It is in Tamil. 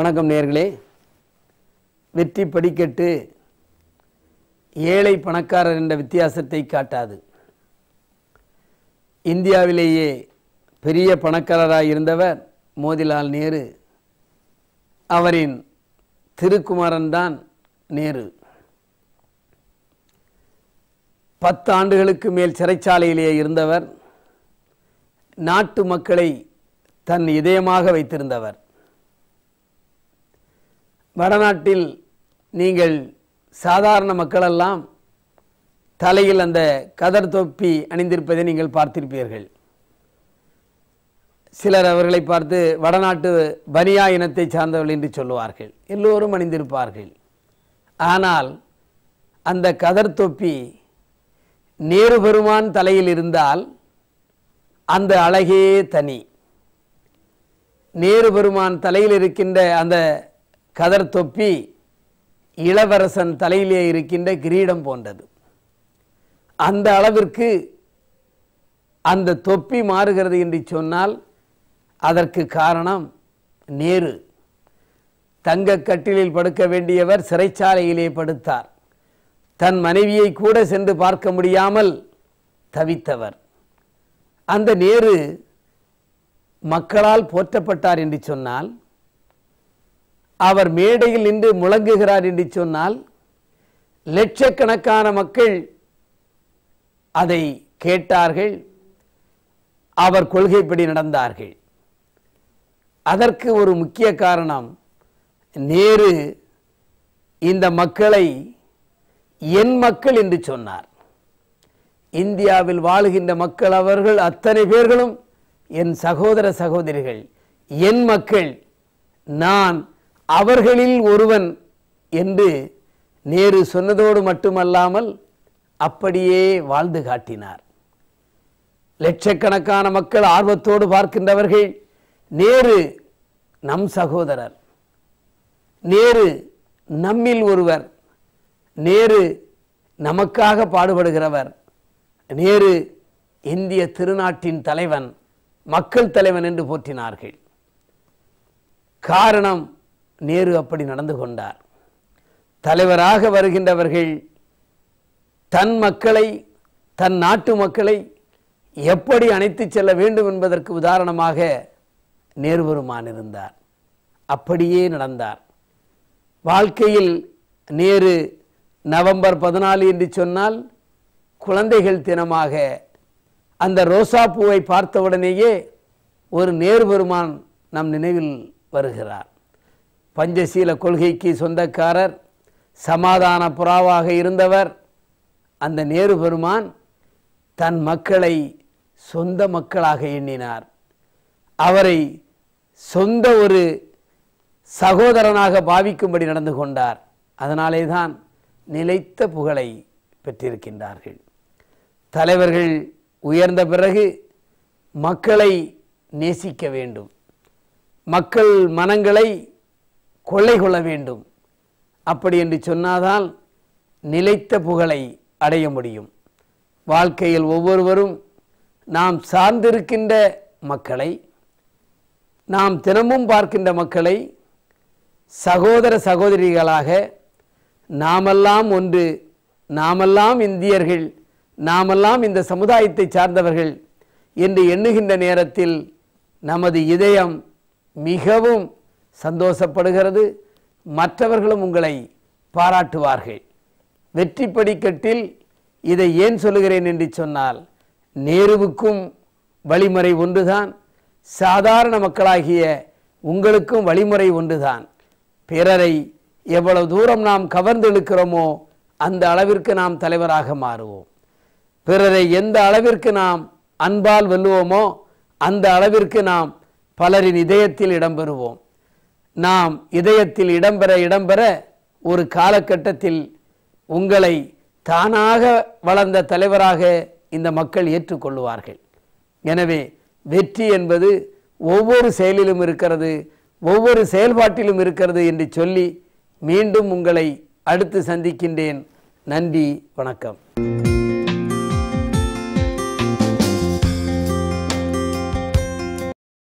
வணக்கம் நேர்களே வெற்றி படிக்கட்டு ஏழை பணக்காரர் என்ற வித்தியாசத்தை காட்டாது இந்தியாவிலேயே பெரிய பணக்காரராக இருந்தவர் மோதிலால் நேரு அவரின் திருக்குமாரன் தான் நேரு பத்து ஆண்டுகளுக்கு மேல் சிறைச்சாலையிலேயே இருந்தவர் நாட்டு மக்களை தன் இதயமாக வைத்திருந்தவர் வடநாட்டில் நீங்கள் சாதாரண மக்களெல்லாம் தலையில் அந்த கதர் தொப்பி அணிந்திருப்பதை நீங்கள் பார்த்திருப்பீர்கள் சிலர் அவர்களை பார்த்து வடநாட்டு பனியா இனத்தை சார்ந்தவர்கள் என்று சொல்லுவார்கள் எல்லோரும் அணிந்திருப்பார்கள் ஆனால் அந்த கதர் தொப்பி நேரு பெருமான் தலையில் இருந்தால் அந்த அழகே தனி நேரு பெருமான் தலையில் இருக்கின்ற அந்த கதர் தொப்பி இளவரசன் தலையிலே இருக்கின்ற கிரீடம் போன்றது அந்த அளவிற்கு அந்த தொப்பி மாறுகிறது என்று சொன்னால் அதற்கு காரணம் நேரு தங்க கட்டிலில் படுக்க வேண்டியவர் சிறைச்சாலையிலே படுத்தார் தன் மனைவியை கூட சென்று பார்க்க முடியாமல் தவித்தவர் அந்த நேரு மக்களால் போற்றப்பட்டார் என்று சொன்னால் அவர் மேடையில் நின்று முழங்குகிறார் என்று சொன்னால் லட்சக்கணக்கான மக்கள் அதை கேட்டார்கள் அவர் கொள்கைப்படி நடந்தார்கள் அதற்கு ஒரு முக்கிய காரணம் நேரு இந்த மக்களை என் மக்கள் என்று சொன்னார் இந்தியாவில் வாழுகின்ற மக்கள் அவர்கள் அத்தனை பேர்களும் என் சகோதர சகோதரிகள் என் மக்கள் நான் அவர்களில் ஒருவன் என்று நேரு சொன்னதோடு மட்டுமல்லாமல் அப்படியே வாழ்ந்து காட்டினார் லட்சக்கணக்கான மக்கள் ஆர்வத்தோடு பார்க்கின்றவர்கள் நேரு நம் சகோதரர் நேரு நம்மில் ஒருவர் நேரு நமக்காக பாடுபடுகிறவர் நேரு இந்திய திருநாட்டின் தலைவன் மக்கள் தலைவன் என்று போற்றினார்கள் காரணம் நேரு அப்படி நடந்து கொண்டார் தலைவராக வருகின்றவர்கள் தன் மக்களை தன் நாட்டு மக்களை எப்படி அணைத்து செல்ல வேண்டும் என்பதற்கு உதாரணமாக நேருவருமான் இருந்தார் அப்படியே நடந்தார் வாழ்க்கையில் நேரு நவம்பர் பதினாலு என்று சொன்னால் குழந்தைகள் தினமாக அந்த ரோசா பூவை பார்த்தவுடனேயே ஒரு நேர் பெருமான் நம் நினைவில் வருகிறார் பஞ்சசீல கொள்கைக்கு சொந்தக்காரர் சமாதான புறாவாக இருந்தவர் அந்த நேரு பெருமான் தன் மக்களை சொந்த மக்களாக எண்ணினார் அவரை சொந்த ஒரு சகோதரனாக பாவிக்கும்படி நடந்து கொண்டார் அதனாலே தான் நிலைத்த புகழை பெற்றிருக்கின்றார்கள் தலைவர்கள் உயர்ந்த பிறகு மக்களை நேசிக்க வேண்டும் மக்கள் மனங்களை கொள்ளை கொள்ள வேண்டும் அப்படி என்று சொன்னாதால் நிலைத்த புகழை அடைய முடியும் வாழ்க்கையில் ஒவ்வொருவரும் நாம் சார்ந்திருக்கின்ற மக்களை நாம் தினமும் பார்க்கின்ற மக்களை சகோதர சகோதரிகளாக நாமெல்லாம் ஒன்று நாமெல்லாம் இந்தியர்கள் நாமெல்லாம் இந்த சமுதாயத்தை சார்ந்தவர்கள் என்று எண்ணுகின்ற நேரத்தில் நமது இதயம் மிகவும் சந்தோஷப்படுகிறது மற்றவர்களும் உங்களை பாராட்டுவார்கள் வெற்றி படிக்கட்டில் இதை ஏன் சொல்லுகிறேன் என்று சொன்னால் நேருவுக்கும் வழிமுறை ஒன்றுதான் சாதாரண மக்களாகிய உங்களுக்கும் வழிமுறை ஒன்றுதான் பிறரை எவ்வளவு தூரம் நாம் கவர்ந்தெழுக்கிறோமோ அந்த அளவிற்கு நாம் தலைவராக மாறுவோம் பிறரை எந்த அளவிற்கு நாம் அன்பால் வெல்லுவோமோ அந்த அளவிற்கு நாம் பலரின் இதயத்தில் இடம்பெறுவோம் நாம் இதயத்தில் இடம்பெற இடம்பெற ஒரு காலகட்டத்தில் உங்களை தானாக வளர்ந்த தலைவராக இந்த மக்கள் ஏற்றுக்கொள்ளுவார்கள் எனவே வெற்றி என்பது ஒவ்வொரு செயலிலும் இருக்கிறது ஒவ்வொரு செயல்பாட்டிலும் இருக்கிறது என்று சொல்லி மீண்டும் உங்களை அடுத்து சந்திக்கின்றேன் நன்றி வணக்கம்